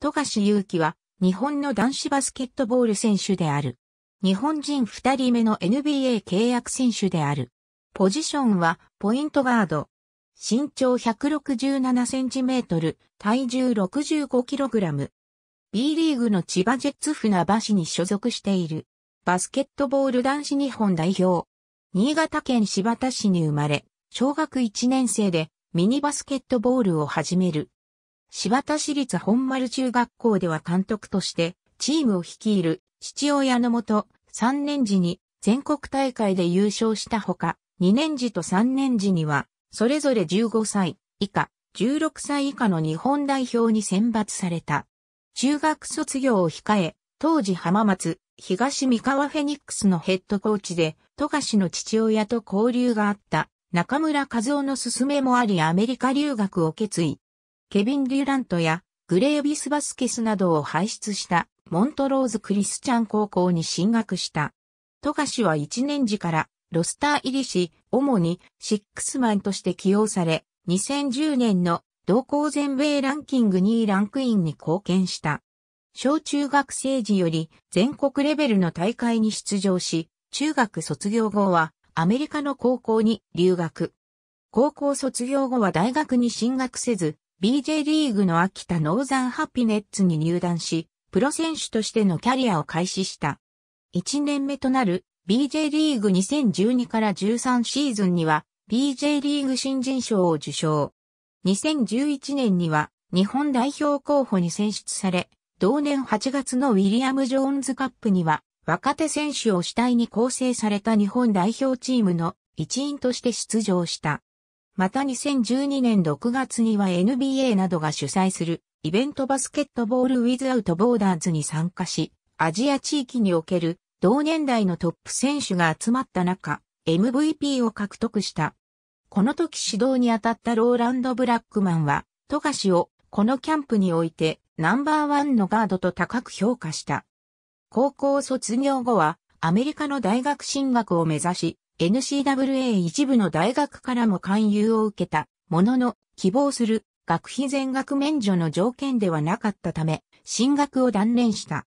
富樫勇樹は日本の男子バスケットボール選手である。日本人二人目の NBA 契約選手である。ポジションはポイントガード。身長167センチメートル、体重65キログラム。B リーグの千葉ジェッツ船橋に所属している。バスケットボール男子日本代表。新潟県柴田市に生まれ、小学1年生でミニバスケットボールを始める。柴田市立本丸中学校では監督としてチームを率いる父親のもと3年時に全国大会で優勝したほか2年時と3年時にはそれぞれ15歳以下16歳以下の日本代表に選抜された。中学卒業を控え当時浜松東三河フェニックスのヘッドコーチで富樫の父親と交流があった中村和夫の勧めもありアメリカ留学を決意。ケビン・デュラントやグレービス・バスケスなどを輩出したモントローズ・クリスチャン高校に進学した。富樫は1年時からロスター入りし、主にシックスマンとして起用され、2010年の同校全米ランキング2位ランクインに貢献した。小中学生時より全国レベルの大会に出場し、中学卒業後はアメリカの高校に留学。高校卒業後は大学に進学せず、BJ リーグの秋田ノーザンハピネッツに入団し、プロ選手としてのキャリアを開始した。1年目となる BJ リーグ2012から13シーズンには BJ リーグ新人賞を受賞。2011年には日本代表候補に選出され、同年8月のウィリアム・ジョーンズカップには若手選手を主体に構成された日本代表チームの一員として出場した。また2012年6月には NBA などが主催するイベントバスケットボールウィズアウトボーダーズに参加し、アジア地域における同年代のトップ選手が集まった中、MVP を獲得した。この時指導に当たったローランド・ブラックマンは、富樫をこのキャンプにおいてナンバーワンのガードと高く評価した。高校卒業後はアメリカの大学進学を目指し、NCWA 一部の大学からも勧誘を受けたものの、希望する学費全額免除の条件ではなかったため、進学を断念した。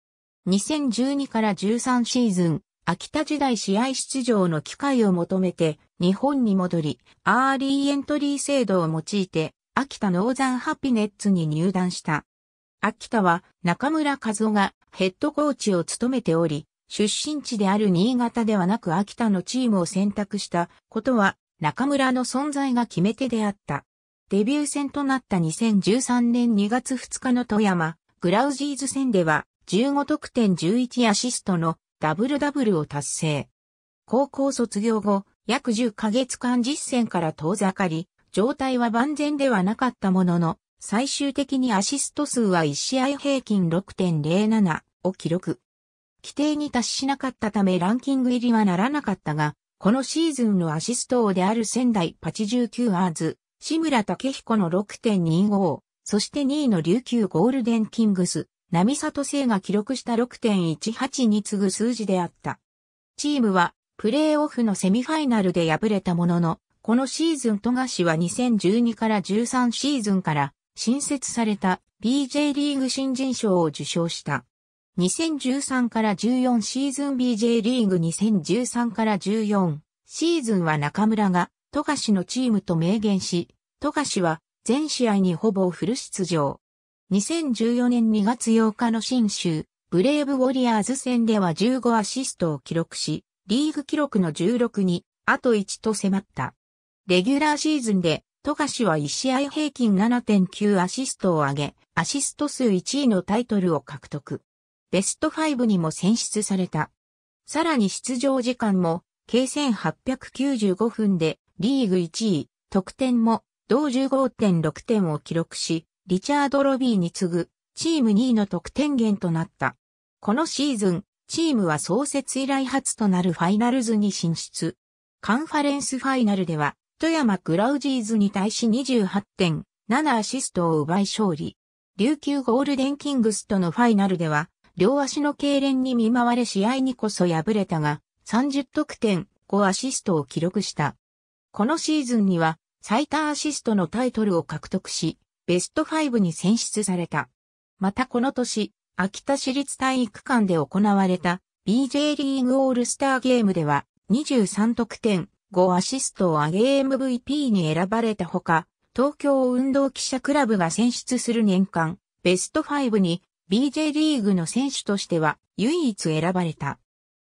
2012から13シーズン、秋田時代試合出場の機会を求めて、日本に戻り、アーリーエントリー制度を用いて、秋田ノーザンハピネッツに入団した。秋田は中村和夫がヘッドコーチを務めており、出身地である新潟ではなく秋田のチームを選択したことは中村の存在が決め手であった。デビュー戦となった2013年2月2日の富山、グラウジーズ戦では15得点11アシストのダブルダブルを達成。高校卒業後、約10ヶ月間実戦から遠ざかり、状態は万全ではなかったものの、最終的にアシスト数は1試合平均6.07を記録。規定に達しなかったためランキング入りはならなかったが、このシーズンのアシスト王である仙台パチ19アーズ、志村武彦の6.25、そして2位の琉球ゴールデンキングス、並里星が記録した6.18に次ぐ数字であった。チームは、プレーオフのセミファイナルで敗れたものの、このシーズン富樫は2012から13シーズンから新設された BJ リーグ新人賞を受賞した。2013から14シーズン BJ リーグ2013から14シーズンは中村が富樫のチームと明言し、富樫は全試合にほぼフル出場。2014年2月8日の新州、ブレイブウォリアーズ戦では15アシストを記録し、リーグ記録の16に、あと1と迫った。レギュラーシーズンで、富樫は1試合平均7.9アシストを上げ、アシスト数1位のタイトルを獲得。ベスト5にも選出された。さらに出場時間も、計1895分で、リーグ1位、得点も、同15.6点を記録し、リチャード・ロビーに次ぐ、チーム2位の得点源となった。このシーズン、チームは創設以来初となるファイナルズに進出。カンファレンスファイナルでは、富山グラウジーズに対し28点、7アシストを奪い勝利。琉球ゴールデンキングスとのファイナルでは、両足の痙攣に見舞われ試合にこそ敗れたが、30得点、5アシストを記録した。このシーズンには、最多アシストのタイトルを獲得し、ベスト5に選出された。またこの年、秋田市立体育館で行われた BJ リーグオールスターゲームでは23得点5アシストを上げ MVP に選ばれたほか、東京運動記者クラブが選出する年間ベスト5に BJ リーグの選手としては唯一選ばれた。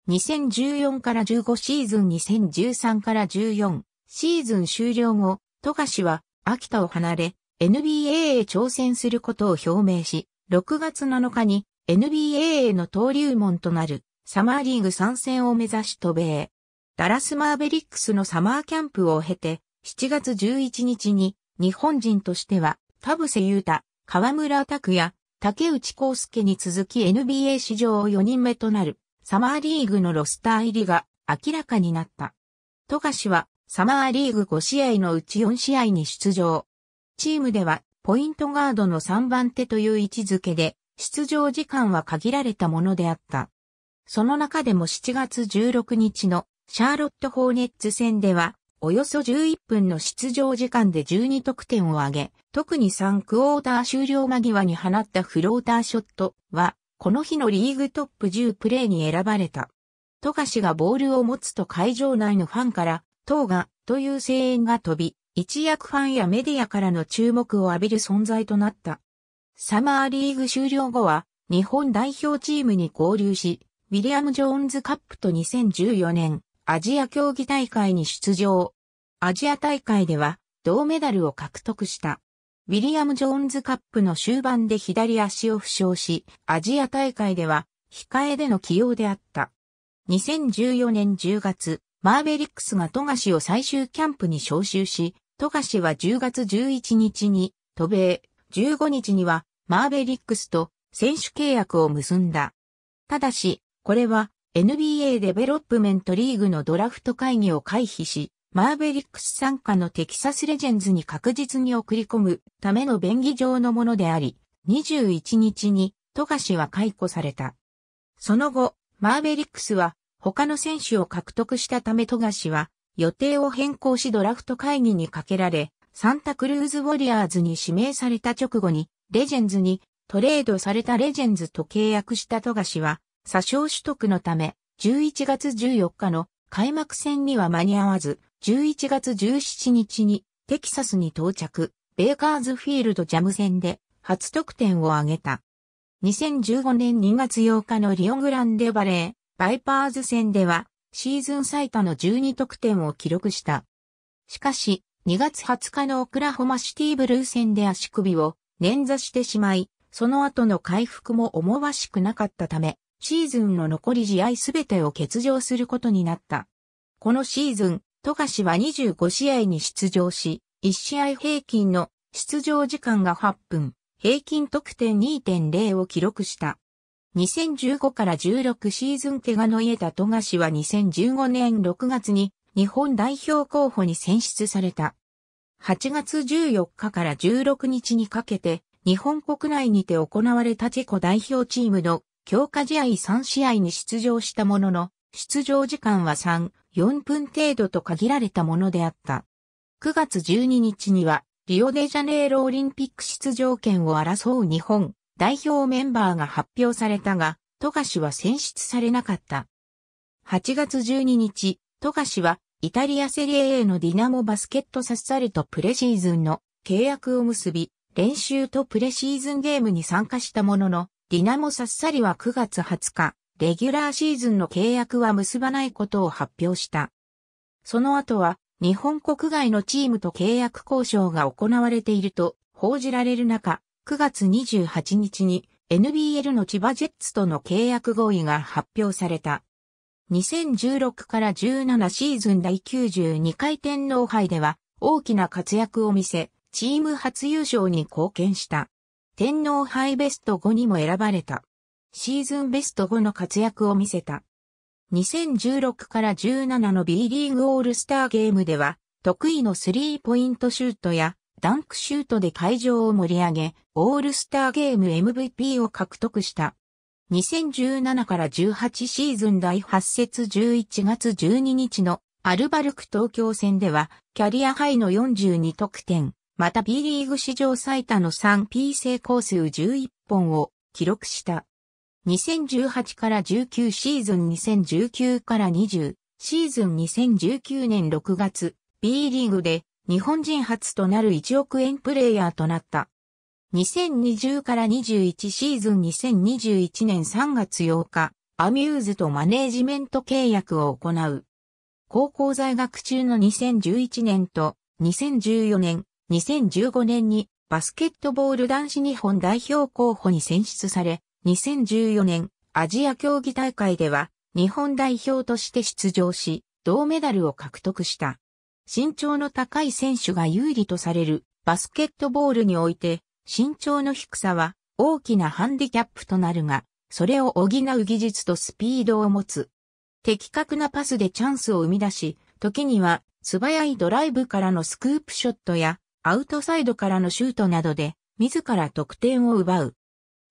2014から15シーズン2013から14シーズン終了後、富樫は秋田を離れ NBA へ挑戦することを表明し、6月7日に NBA への登竜門となるサマーリーグ参戦を目指し渡米。ダラスマーベリックスのサマーキャンプを経て7月11日に日本人としては田臥勇太、河村拓也、竹内康介に続き NBA 史上4人目となるサマーリーグのロスター入りが明らかになった。富樫はサマーリーグ5試合のうち4試合に出場。チームではポイントガードの3番手という位置づけで出場時間は限られたものであった。その中でも7月16日のシャーロット・ホーネッツ戦ではおよそ11分の出場時間で12得点を挙げ、特に3クォーター終了間際に放ったフローターショットは、この日のリーグトップ10プレーに選ばれた。カ樫がボールを持つと会場内のファンから、トーガという声援が飛び、一躍ファンやメディアからの注目を浴びる存在となった。サマーリーグ終了後は、日本代表チームに合流し、ウィリアム・ジョーンズカップと2014年アジア競技大会に出場。アジア大会では銅メダルを獲得した。ウィリアム・ジョーンズカップの終盤で左足を負傷し、アジア大会では控えでの起用であった。2014年10月、マーベリックスが富樫を最終キャンプに招集し、富樫は10月11日に渡米、15日にはマーベリックスと選手契約を結んだ。ただし、これは NBA デベロップメントリーグのドラフト会議を回避し、マーベリックス参加のテキサスレジェンズに確実に送り込むための便宜上のものであり、21日に富樫は解雇された。その後、マーベリックスは他の選手を獲得したため富樫は予定を変更しドラフト会議にかけられ、サンタクルーズウォリアーズに指名された直後にレジェンズにトレードされたレジェンズと契約した富樫は詐称取得のため、11月14日の開幕戦には間に合わず、11月17日にテキサスに到着、ベーカーズフィールドジャム戦で初得点を挙げた。2015年2月8日のリオグランデバレー、バイパーズ戦ではシーズン最多の12得点を記録した。しかし、2月20日のオクラホマシティブルー戦で足首を捻挫してしまい、その後の回復も思わしくなかったため、シーズンの残り試合すべてを欠場することになった。このシーズン、富樫は25試合に出場し、1試合平均の出場時間が8分、平均得点2.0を記録した。2015から16シーズン怪我の癒えた富樫は2015年6月に日本代表候補に選出された。8月14日から16日にかけて日本国内にて行われたチェコ代表チームの強化試合3試合に出場したものの、出場時間は3、4分程度と限られたものであった。9月12日には、リオデジャネイロオリンピック出場権を争う日本代表メンバーが発表されたが、富樫は選出されなかった。8月12日、富樫はイタリアセリエ A のディナモバスケットサッサリとプレシーズンの契約を結び、練習とプレシーズンゲームに参加したものの、ディナモ・サッサリは9月20日、レギュラーシーズンの契約は結ばないことを発表した。その後は、日本国外のチームと契約交渉が行われていると報じられる中、9月28日に NBL の千葉ジェッツとの契約合意が発表された。2016から17シーズン第92回天皇杯では大きな活躍を見せ、チーム初優勝に貢献した。天皇杯ベスト5にも選ばれた。シーズンベスト5の活躍を見せた。2016から17の B リーグオールスターゲームでは、得意のスリーポイントシュートやダンクシュートで会場を盛り上げ、オールスターゲーム MVP を獲得した。2017から18シーズン第8節11月12日のアルバルク東京戦では、キャリアハイの42得点、また B リーグ史上最多の 3P 成功数11本を記録した。2018から19シーズン2019から20シーズン2019年6月 B リーグで日本人初となる1億円プレイヤーとなった。2020から21シーズン2021年3月8日、アミューズとマネージメント契約を行う。高校在学中の2011年と2014年、2015年にバスケットボール男子日本代表候補に選出され、2014年アジア競技大会では日本代表として出場し、銅メダルを獲得した。身長の高い選手が有利とされるバスケットボールにおいて、身長の低さは大きなハンディキャップとなるが、それを補う技術とスピードを持つ。的確なパスでチャンスを生み出し、時には素早いドライブからのスクープショットやアウトサイドからのシュートなどで、自ら得点を奪う。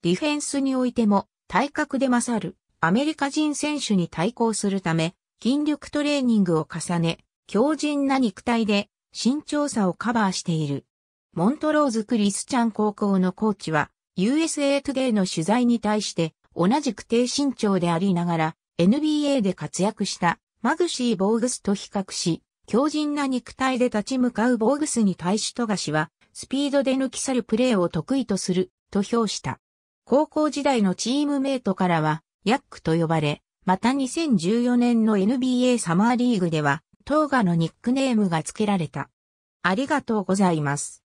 ディフェンスにおいても、体格で勝る、アメリカ人選手に対抗するため、筋力トレーニングを重ね、強靭な肉体で、身長差をカバーしている。モントローズ・クリスチャン高校のコーチは、USA Today の取材に対して、同じく低身長でありながら、NBA で活躍したマグシー・ボーグスと比較し、強靭な肉体で立ち向かうボーグスに対し富樫は、スピードで抜き去るプレーを得意とする、と評した。高校時代のチームメイトからは、ヤックと呼ばれ、また2014年の NBA サマーリーグでは、トーガのニックネームが付けられた。ありがとうございます。